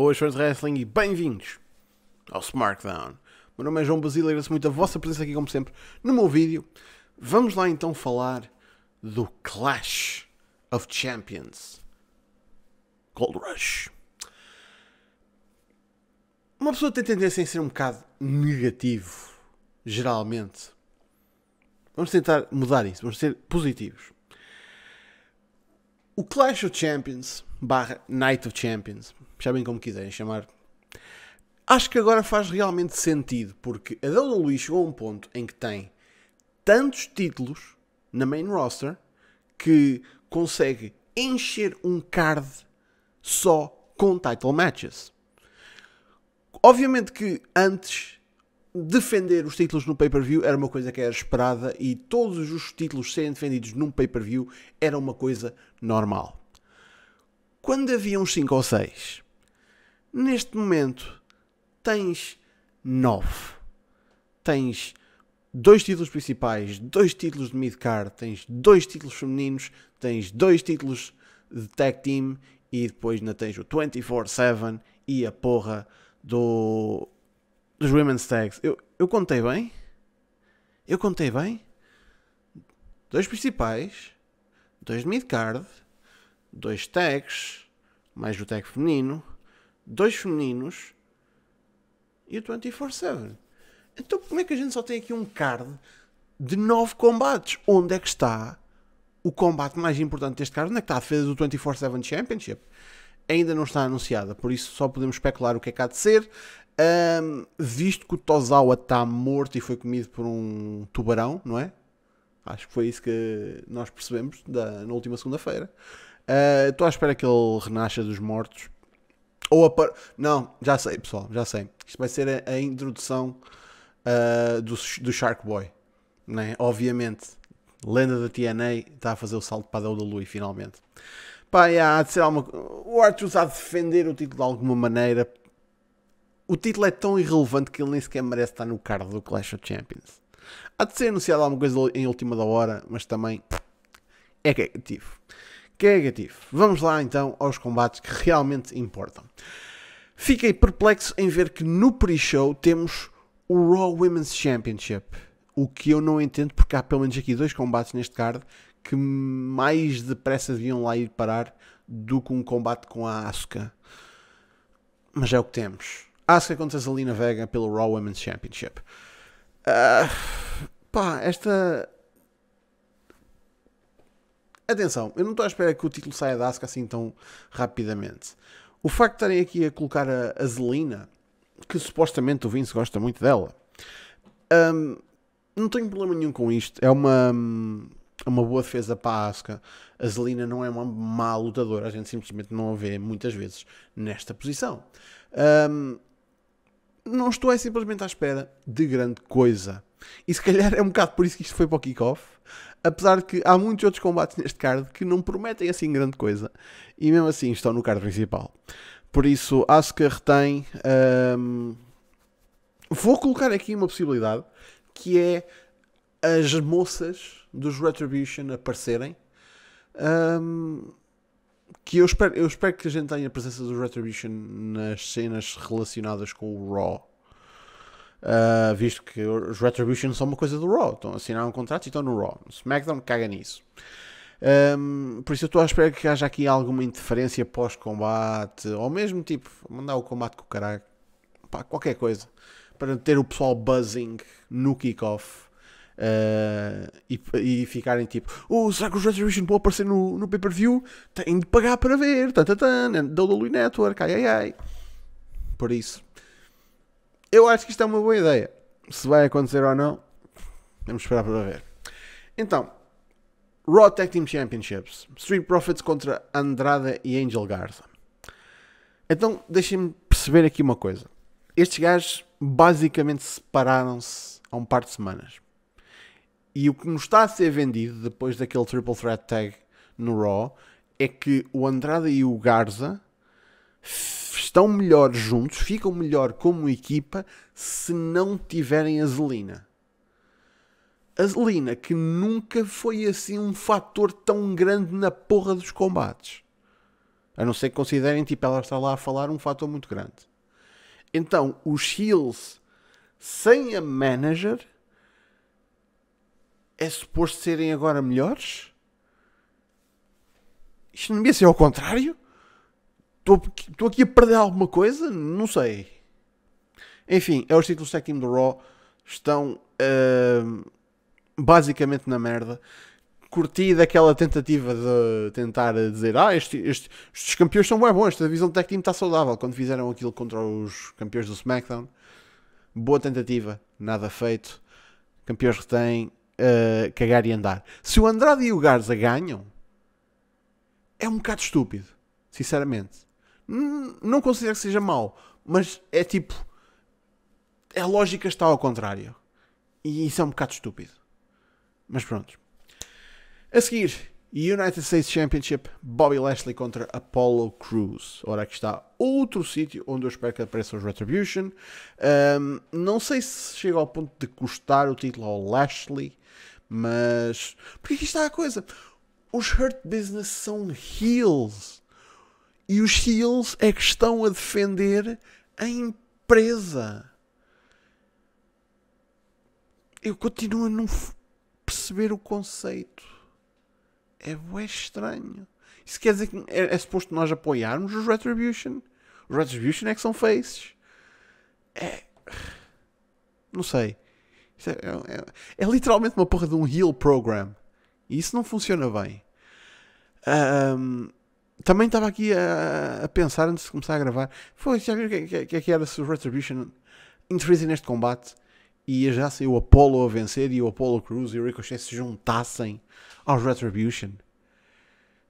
Boas fãs de wrestling e bem-vindos ao SmackDown. Meu nome é João Basílio, agradeço muito a vossa presença aqui como sempre no meu vídeo. Vamos lá então falar do Clash of Champions. Gold Rush. Uma pessoa tem tendência em ser um bocado negativo, geralmente. Vamos tentar mudar isso, vamos ser positivos. O Clash of Champions barra Night of Champions chamem como quiserem chamar. Acho que agora faz realmente sentido, porque a Dona Luís chegou a um ponto em que tem tantos títulos na main roster que consegue encher um card só com title matches. Obviamente que antes defender os títulos no pay-per-view era uma coisa que era esperada e todos os títulos serem defendidos num pay-per-view era uma coisa normal. Quando havia uns 5 ou 6, Neste momento tens 9. Tens dois títulos principais, dois títulos de mid-card, tens dois títulos femininos, tens dois títulos de tag team e depois ainda tens o 24-7 e a porra do, dos Women's Tags. Eu, eu contei bem? Eu contei bem? Dois principais, dois de mid-card, dois tags, mais o tag feminino, dois femininos e o 24-7. Então como é que a gente só tem aqui um card de nove combates? Onde é que está o combate mais importante deste card? Onde é que está a defesa do 24-7 Championship? Ainda não está anunciada, por isso só podemos especular o que é que há de ser. Um, visto que o Tozawa está morto e foi comido por um tubarão, não é? Acho que foi isso que nós percebemos da, na última segunda-feira. Ah, estou uh, à espera que ele renasça dos mortos ou a par... Não, já sei, pessoal, já sei. Isto vai ser a, a introdução uh, do, do Shark Boy. Né? Obviamente, lenda da TNA está a fazer o salto para a da Lui, finalmente. Pá, há de ser alguma... O Arthur está a defender o título de alguma maneira. O título é tão irrelevante que ele nem sequer merece estar no card do Clash of Champions. Há de ser anunciado alguma coisa em última da hora, mas também é que é ativo. Tipo. Que é negativo! Vamos lá então aos combates que realmente importam. Fiquei perplexo em ver que no pre-show temos o Raw Women's Championship, o que eu não entendo porque há pelo menos aqui dois combates neste card que mais depressa deviam lá ir parar do que um combate com a Asuka. Mas é o que temos. Asuka contra Zelina Vega pelo Raw Women's Championship. Uh, pá, esta Atenção, eu não estou à espera que o título saia da Asuka assim tão rapidamente. O facto de estarem aqui a colocar a, a Zelina, que supostamente o Vince gosta muito dela, um, não tenho problema nenhum com isto. É uma, hum, é uma boa defesa para a Asuka. A Zelina não é uma má lutadora, a gente simplesmente não a vê muitas vezes nesta posição. Um, não estou é simplesmente à espera de grande coisa. E se calhar é um bocado por isso que isto foi para o kickoff. Apesar de que há muitos outros combates neste card que não prometem assim grande coisa. E mesmo assim estão no card principal. Por isso, Asuka retém. Um... Vou colocar aqui uma possibilidade que é as moças dos Retribution aparecerem. Um, que eu espero, eu espero que a gente tenha a presença dos Retribution nas cenas relacionadas com o Raw Uh, visto que os Retribution são uma coisa do Raw, estão a assinar um contrato e estão no Raw. SmackDown caga nisso. Um, por isso eu estou à espera que haja aqui alguma interferência pós-combate, ou mesmo tipo, mandar o combate com o caralho, Pá, qualquer coisa, para ter o pessoal buzzing no kickoff. Uh, e, e, ficarem tipo, oh, será que os Retribution vão aparecer no, no pay-per-view? têm de pagar para ver, tan, tan, tan, WWE Network, ai ai ai. Por isso, eu acho que isto é uma boa ideia. Se vai acontecer ou não, vamos esperar para ver. Então, Raw Tag Team Championships. Street Profits contra Andrada e Angel Garza. Então, deixem-me perceber aqui uma coisa. Estes gajos basicamente separaram-se há um par de semanas. E o que nos está a ser vendido depois daquele Triple Threat Tag no Raw é que o Andrada e o Garza estão melhor juntos, ficam melhor como equipa se não tiverem a Zelina, a Zelina que nunca foi assim um fator tão grande na porra dos combates. A não ser que considerem, tipo, ela está lá a falar um fator muito grande. Então, os heels sem a manager é suposto serem agora melhores? Isto não devia ser ao contrário? Estou aqui a perder alguma coisa? Não sei. Enfim, é os títulos tag team do Raw. Estão uh, basicamente na merda. Curti daquela tentativa de tentar dizer: Ah, este, este, estes campeões são bem bons, esta divisão de tech team está saudável. Quando fizeram aquilo contra os campeões do SmackDown, boa tentativa, nada feito. Campeões retêm, uh, hum, cagar e andar. Se o Andrade e o Garza ganham, é um bocado estúpido, sinceramente. Hum, não considero que seja mau, mas é tipo. A lógica está ao contrário. E isso é um bocado estúpido. Mas pronto. A seguir, United States Championship, Bobby Lashley contra Apollo Crews. Ora, aqui está outro sítio onde eu espero que apareça os Retribution. Um, não sei se chega ao ponto de custar o título ao Lashley, mas. Porque aqui está a coisa. Os Hurt Business são heels e os SEALs é que estão a defender a empresa. Eu continuo a não perceber o conceito. É estranho. Isso quer dizer que é, é suposto nós apoiarmos os Retribution? Os Retribution é que são faces. É. Não sei. É, é, é, é, literalmente uma porra de um heal program. E isso não funciona bem. Um, também estava aqui a, a, pensar antes de começar a gravar. Foi, já viram o que, é, que, é, é que, era se o Retribution interesse neste combate e já ser o Apollo a vencer e o Apollo Cruz e o Ricochet se juntassem aos Retribution?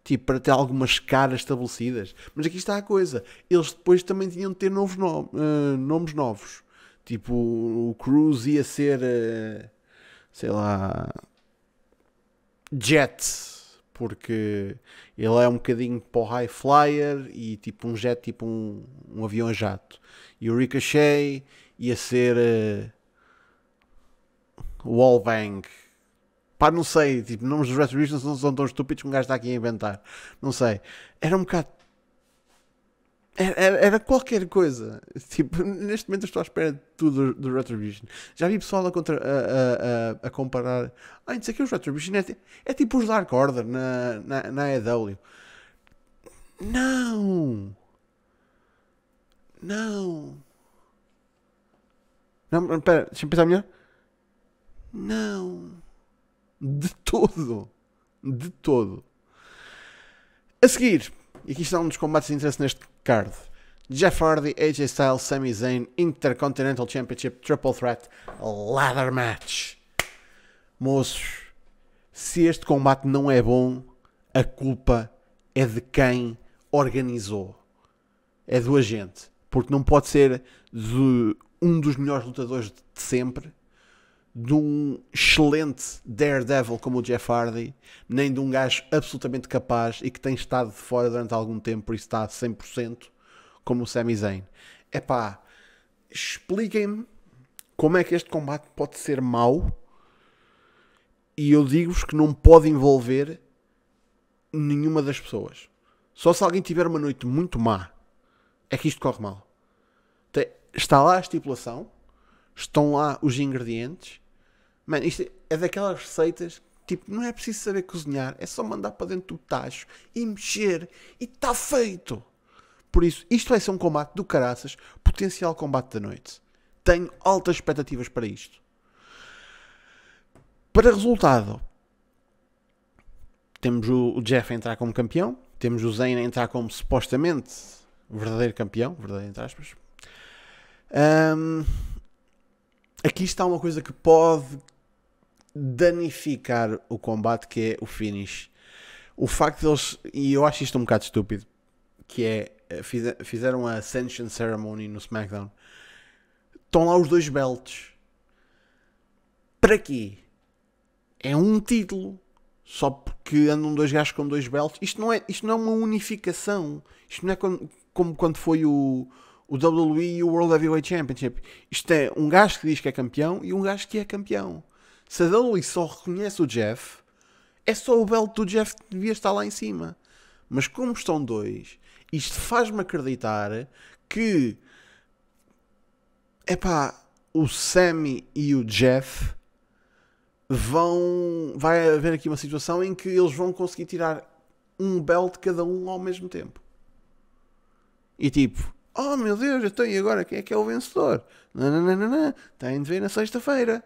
Tipo, para ter algumas caras estabelecidas. Mas aqui está a coisa. Eles depois também tinham de ter novos uh, nomes novos. Tipo, o Cruz ia ser. Uh, sei lá. Jets porque ele é um bocadinho para o high flyer e tipo um jet, tipo um, um avião a jato. E o Ricochet ia ser uh, eh, wallbang. Pá, não sei, tipo, nomes dos Retributions não são tão estúpidos que um gajo está aqui a inventar. Não sei. Era um bocado era, era, qualquer coisa. Tipo, neste momento eu estou à espera de tudo do, Retribution. Já vi pessoal a, contra, a, a, a, comparar. Ah, isso sei que os Retribution é, é, tipo os Dark Order na, na, na EW. Não! Não! Não, pera, deixa-me pensar melhor. Não! De todo! De todo! A seguir, e aqui está um dos combates de interesse neste card. Jeff Hardy, AJ Styles, Sami Zayn, Intercontinental Championship, Triple Threat, Ladder Match. Moços, se este combate não é bom, a culpa é de quem organizou. É do agente. Porque não pode ser de um dos melhores lutadores de sempre de um excelente daredevil como o Jeff Hardy, nem de um gajo absolutamente capaz e que tem estado de fora durante algum tempo por isso está 100%, como o Sami Zayn. É expliquem-me como é que este combate pode ser mau e eu digo-vos que não pode envolver nenhuma das pessoas. Só se alguém tiver uma noite muito má é que isto corre mal. Está lá a estipulação estão lá os ingredientes. Mano, isto é daquelas receitas Tipo, não é preciso saber cozinhar, é só mandar para dentro do tacho e mexer e está feito. Por isso, isto vai ser um combate do caraças, potencial combate da noite. Tenho altas expectativas para isto. Para resultado, temos o Jeff a entrar como campeão, temos o Zayn a entrar como supostamente verdadeiro campeão, verdadeiro entre aspas. Um, aqui está uma coisa que pode danificar o combate, que é o finish. O facto deles, e eu acho isto um bocado estúpido, que é, eh, fizeram a Ascension Ceremony no SmackDown. Estão lá os dois belts. Para quê? É um título. Só porque andam dois gajos com dois belts. Isto não é, isto não é uma unificação. Isto não é como, como quando foi o, o WWE e o World Heavyweight Championship. Isto é um gajo que diz que é campeão e um gajo que é campeão. Se a WWE só reconhece o Jeff, é só o belt do Jeff que devia estar lá em cima. Mas como estão dois, isto faz-me acreditar que é pá, o Sammy e o Jeff vão. Vai haver aqui uma situação em que eles vão conseguir tirar um belt cada um ao mesmo tempo. E tipo, Oh meu Deus, então e agora quem é que é o vencedor? Nananana, têm de ver na sexta-feira.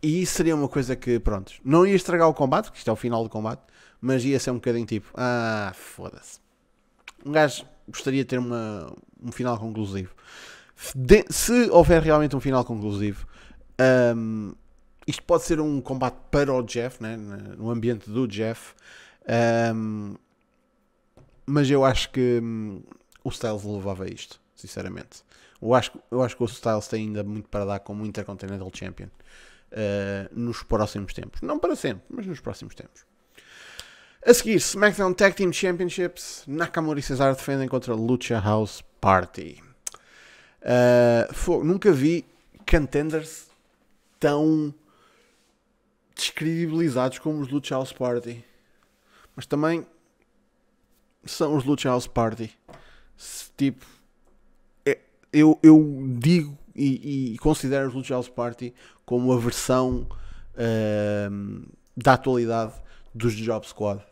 E isso seria uma coisa que, pronto, não ia estragar o combate, porque isto é o final do combate, mas ia ser um bocadinho tipo, ah, foda-se. Um gajo gostaria de ter uma, um final conclusivo. De, se houver realmente um final conclusivo, um, isto pode ser um combate para o Jeff, né? no ambiente do Jeff, um, mas eu acho que hum, o Styles levava isto, sinceramente. Eu acho, eu acho que o Styles tem ainda muito para dar como Intercontinental Champion uh, nos próximos tempos. Não para sempre, mas nos próximos tempos. A seguir, SmackDown Tag Team Championships, Nakamura e Cesaro defendem contra Lucha House Party. Uh, eh, foi, nunca vi contenders tão descredibilizados como os Lucha House Party. Mas também são os Lucha House Party se tipo. É, eu, eu digo e, e considero os Lucha House Party como a versão uh, da atualidade dos Job Squad.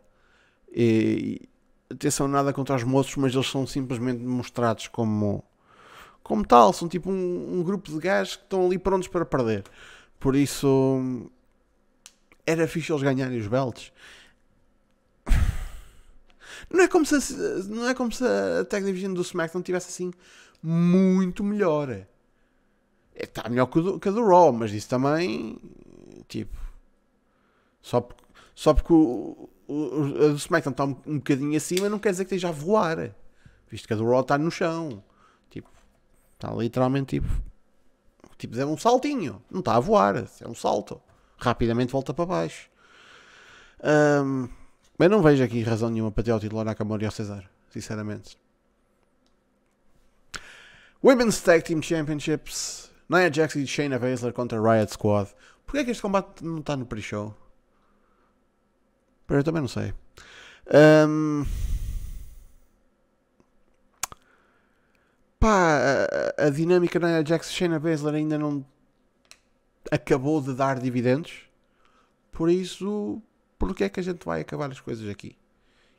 E, atenção, nada contra os moços, mas eles são simplesmente mostrados como, como tal. São tipo um, um grupo de gajos que estão ali prontos para perder. Por isso, era fixe eles ganharem os belts. Não é como se, não é como se a Tag Division do SmackDown tivesse assim muito melhor. Está é, tá melhor que, do, que a do Raw, mas isso também. Tipo. Só, só porque o, o, a do SmackDown está um, um bocadinho acima, não quer dizer que esteja a voar. Visto que a do Raw está no chão. Tipo. Está literalmente tipo. Tipo, é um saltinho. Não está a voar. É um salto. Rapidamente volta para baixo. Um, mas não vejo aqui razão nenhuma para ter o título ao Nakamura e ao César, sinceramente. Women's Tag Team Championships. Nia Jax e Shayna Baszler contra Riot Squad. Porquê é que este combate não está no pre-show? Eu também não sei. Um... Pá, a, a dinâmica Nia Jax e Shayna Baszler ainda não acabou de dar dividendos. Por isso, porque é que a gente vai acabar as coisas aqui?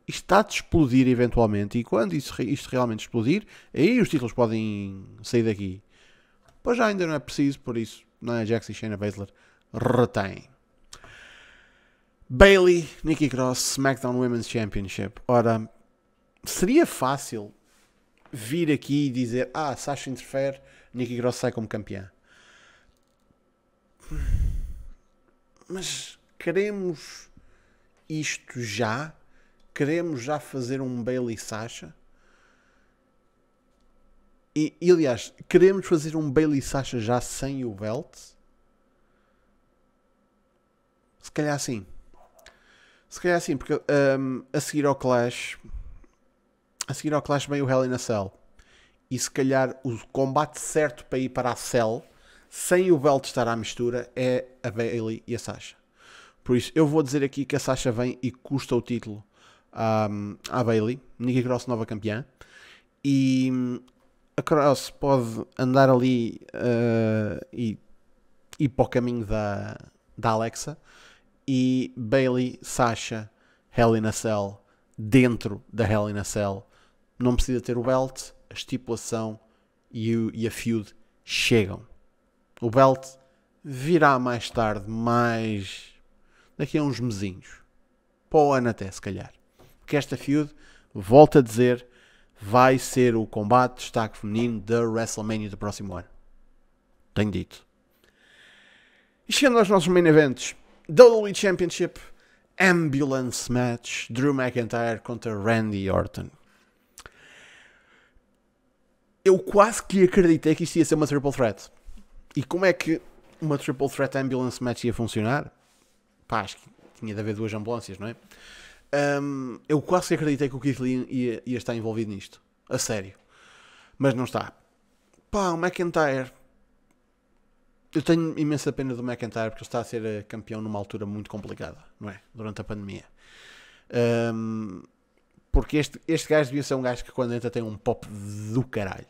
Isto está de explodir eventualmente, e quando isso, isto realmente explodir, aí os títulos podem sair daqui. Pois já ainda não é preciso, por isso é? Jax e Shayna Baszler retém. Bailey, Nikki Cross, SmackDown Women's Championship. Ora, seria fácil vir aqui e dizer: Ah, Sasha interfere, Nikki Cross sai como campeã. Mas queremos isto já? Queremos já fazer um Bailey Sasha? E, e, aliás, queremos fazer um Bailey Sasha já sem o Velt? Se calhar sim. Se calhar sim, porque um, a seguir ao Clash. A seguir ao Clash vem o Hell in a Cell. E se calhar o combate certo para ir para a Cell, sem o Velt estar à mistura, é a Bailey e a Sasha. Por isso, eu vou dizer aqui que a Sasha vem e custa o título à, à Bailey, Nikki Cross nova campeã, e hum, a Cross pode andar ali uh, e ir para o caminho da, da Alexa, e Bailey, Sasha, Hell in a Cell, dentro da Hell in a Cell, não precisa ter o belt, a estipulação e, o, e a feud chegam. O belt virá mais tarde, mais daqui a uns mesinhos. Para o ano até, se calhar. Porque esta feud, volto a dizer, vai ser o combate de destaque feminino da WrestleMania do próximo ano. Tenho dito. E chegando aos nossos main events, WWE Championship Ambulance Match, Drew McIntyre contra Randy Orton. Eu quase que acreditei que isto ia ser uma triple threat. E como é que uma triple threat ambulance match ia funcionar? pá, acho que tinha de haver duas ambulâncias, não é? Um, eu quase que acreditei que o Keith Lee ia, ia, estar envolvido nisto, a sério, mas não está. Pá, o McIntyre. Eu tenho imensa pena do McIntyre porque ele está a ser eh, campeão numa altura muito complicada, não é? Durante a pandemia. Um, porque este, este gajo devia ser um gajo que quando entra tem um pop do caralho.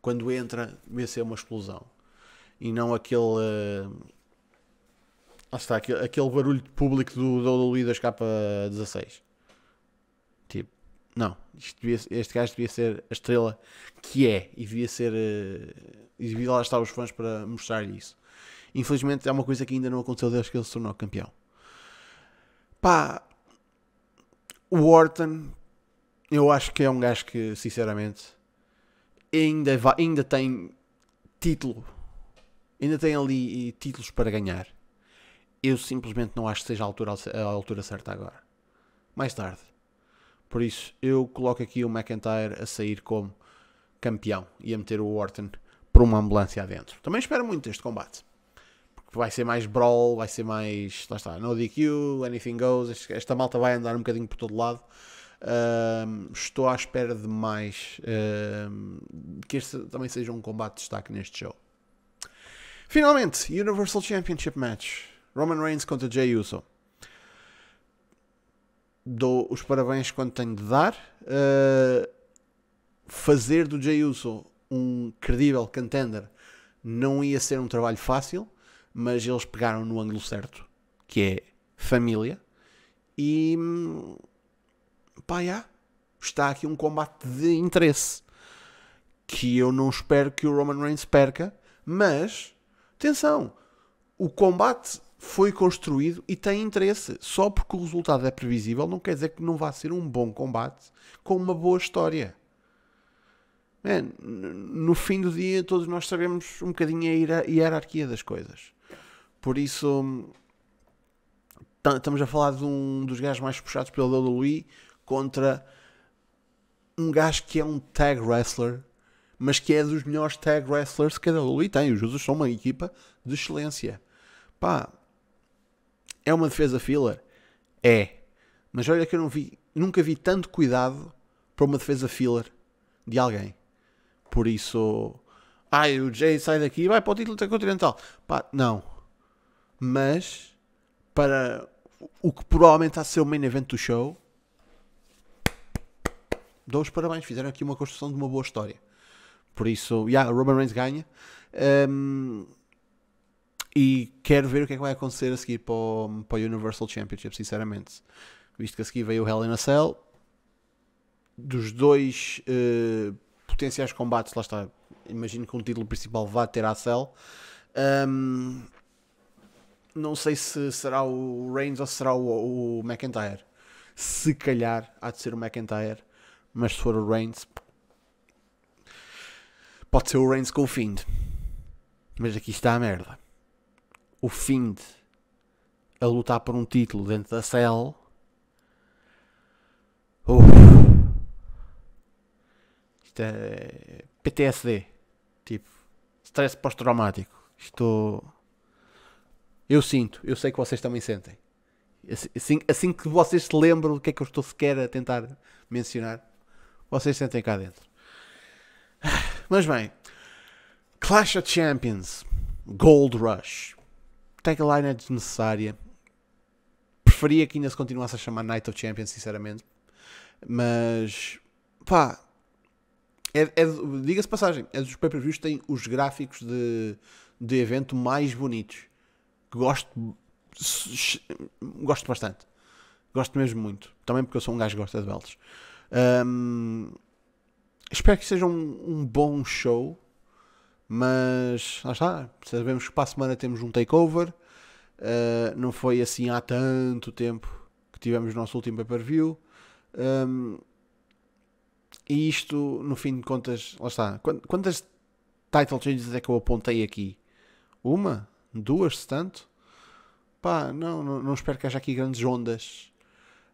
Quando entra, devia ser uma explosão. E não aquele. Uh, Lá está, aquele, aquele barulho público do WWE 2 K16. Tipo, não, devia, este gajo devia ser a estrela que é e devia ser. Eh, e devia lá estar os fãs para mostrar-lhe isso. Infelizmente é uma coisa que ainda não aconteceu desde que ele se tornou campeão. Pá, o Orton, eu acho que é um gajo que, sinceramente, ainda, vai, ainda tem título, ainda tem ali eh, títulos para ganhar eu simplesmente não acho que seja a altura, a altura certa agora. Mais tarde. Por isso, eu coloco aqui o McIntyre a sair como campeão e a meter o Orton por uma ambulância adentro. Também espero muito este combate. Porque vai ser mais brawl, vai ser mais. Lá está, no DQ, anything goes. Esta malta vai andar um bocadinho por todo lado. Um, estou à espera de mais. Um, que este também seja um combate de destaque neste show. Finalmente, Universal Championship Match. Roman Reigns contra Jay Uso. Dou os parabéns quando tenho de dar. Uh, fazer do Jay Uso um credível contender não ia ser um trabalho fácil, mas eles pegaram no ângulo certo, que é família. E pá, yeah, está aqui um combate de interesse que eu não espero que o Roman Reigns perca, mas atenção, o combate foi construído e tem interesse. Só porque o resultado é previsível não quer dizer que não vá ser um bom combate com uma boa história. Man, no fim do dia, todos nós sabemos um bocadinho a hierarquia das coisas. Por isso, estamos a falar de um dos gajos mais puxados pelo WWE contra um gajo que é um tag wrestler, mas que é dos melhores tag wrestlers que a WWE tem. Os Jesus são uma equipa de excelência. Pá, é uma defesa filler? É. Mas olha que eu não vi, nunca vi tanto cuidado para uma defesa filler de alguém. Por isso, ai, o Jay sai daqui e vai para o título intercontinental. Pá, não. Mas, para o que provavelmente há de ser o main event do show, dou os parabéns. Fizeram aqui uma construção de uma boa história. Por isso, yeah, Roman Reigns ganha. Um, e quero ver o que é que vai acontecer a seguir para o, para o Universal Championship, sinceramente. Visto que a seguir veio o Hell in a Cell, dos dois uh, potenciais combates, lá está, imagino que um título principal vá ter a Cell. Um, não sei se será o Reigns ou se será o, o, McIntyre. Se calhar há de ser o McIntyre, mas se for o Reigns, pode ser o Reigns com o Fiend. Mas aqui está a merda o Fiend a lutar por um título dentro da Cell. Uf. Isto é PTSD. Tipo, stress pós-traumático. Estou. Eu sinto, eu sei que vocês também sentem. Assim, assim, assim que vocês se lembram do que é que eu estou sequer a tentar mencionar, vocês sentem cá dentro. Mas bem, Clash of Champions, Gold Rush tagline é desnecessária. Preferia que ainda se continuasse a chamar Night of Champions, sinceramente. Mas, pá, é, é, diga-se passagem, é dos pay-per-views que os gráficos de, de evento mais bonitos. Gosto, gosto bastante. Gosto mesmo muito. Também porque eu sou um gajo que gosta de belos. Um, espero que seja um, um bom show. Mas lá está, sabemos que para a semana temos um takeover. Uh, não foi assim há tanto tempo que tivemos o nosso último pay-per-view. Um, ehm, e isto, no fim de contas, lá está. Quantas title changes é que eu apontei aqui? Uma? Duas, se tanto? Pá, não, não, não espero que haja aqui grandes ondas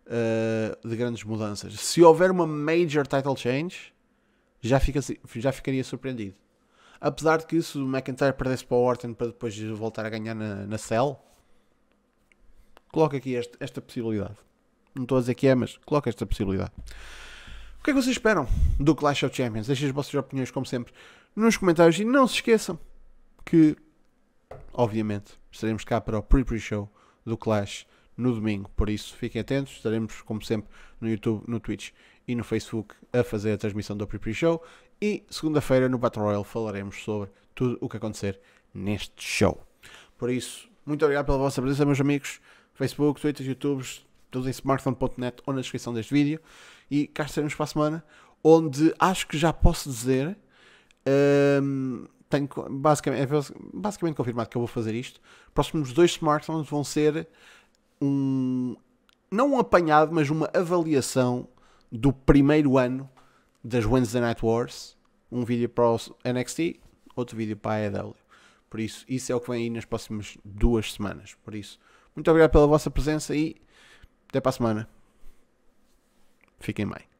uh, de grandes mudanças. Se houver uma major title change, já, fica, já ficaria surpreendido. Apesar de que isso o McIntyre perdesse para o Orton para depois voltar a ganhar na, na Cell, coloca aqui este, esta possibilidade. Não estou a dizer que é, mas coloca esta possibilidade. O que é que vocês esperam do Clash of Champions? Deixem as vossas opiniões, como sempre, nos comentários e não se esqueçam que, obviamente, estaremos cá para o pre-pre-show do Clash no domingo. Por isso, fiquem atentos. Estaremos, como sempre, no YouTube, no Twitch e no Facebook a fazer a transmissão do pre-pre-show. E segunda-feira no Battle Royale falaremos sobre tudo o que acontecer neste show. Por isso, muito obrigado pela vossa presença, meus amigos. Facebook, Twitter, YouTube, tudo em smartphone.net ou na descrição deste vídeo. E cá estaremos para a semana, onde acho que já posso dizer. Hum, tenho basicamente, é basicamente confirmado que eu vou fazer isto. Próximos dois smartphones vão ser um. Não um apanhado, mas uma avaliação do primeiro ano das Wednesday Night Wars, um vídeo para o NXT, outro vídeo para a AEW. Por isso, isso é o que vem aí nas próximas duas semanas. Por isso, muito obrigado pela vossa presença e até para a semana. Fiquem bem.